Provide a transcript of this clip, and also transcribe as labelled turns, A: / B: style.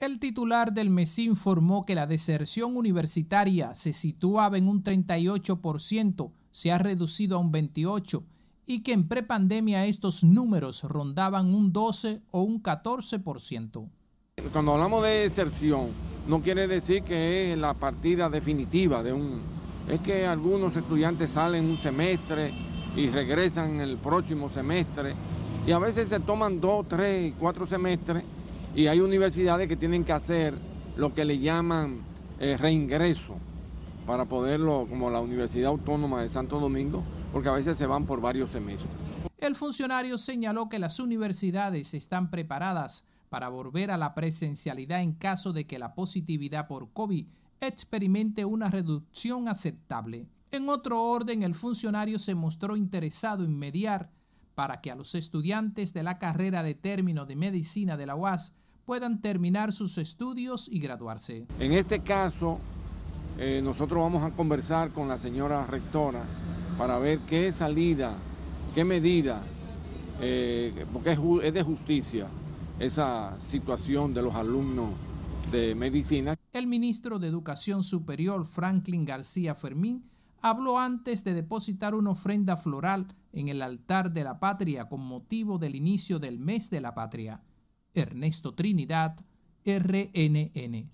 A: El titular del MESI informó que la deserción universitaria se situaba en un 38%, se ha reducido a un 28% y que en prepandemia estos números rondaban un 12 o un 14%.
B: Cuando hablamos de deserción, no quiere decir que es la partida definitiva de un... Es que algunos estudiantes salen un semestre y regresan el próximo semestre y a veces se toman dos, tres, cuatro semestres y hay universidades que tienen que hacer lo que le llaman eh, reingreso para poderlo, como la Universidad Autónoma de Santo Domingo, porque a veces se van por varios semestres.
A: El funcionario señaló que las universidades están preparadas para volver a la presencialidad en caso de que la positividad por COVID experimente una reducción aceptable. En otro orden, el funcionario se mostró interesado en mediar para que a los estudiantes de la carrera de término de medicina de la UAS puedan terminar sus estudios y graduarse.
B: En este caso, eh, nosotros vamos a conversar con la señora rectora para ver qué salida, qué medida, eh, porque es de justicia esa situación de los alumnos de medicina.
A: El ministro de Educación Superior, Franklin García Fermín, habló antes de depositar una ofrenda floral en el altar de la patria con motivo del inicio del mes de la patria. Ernesto Trinidad, RNN.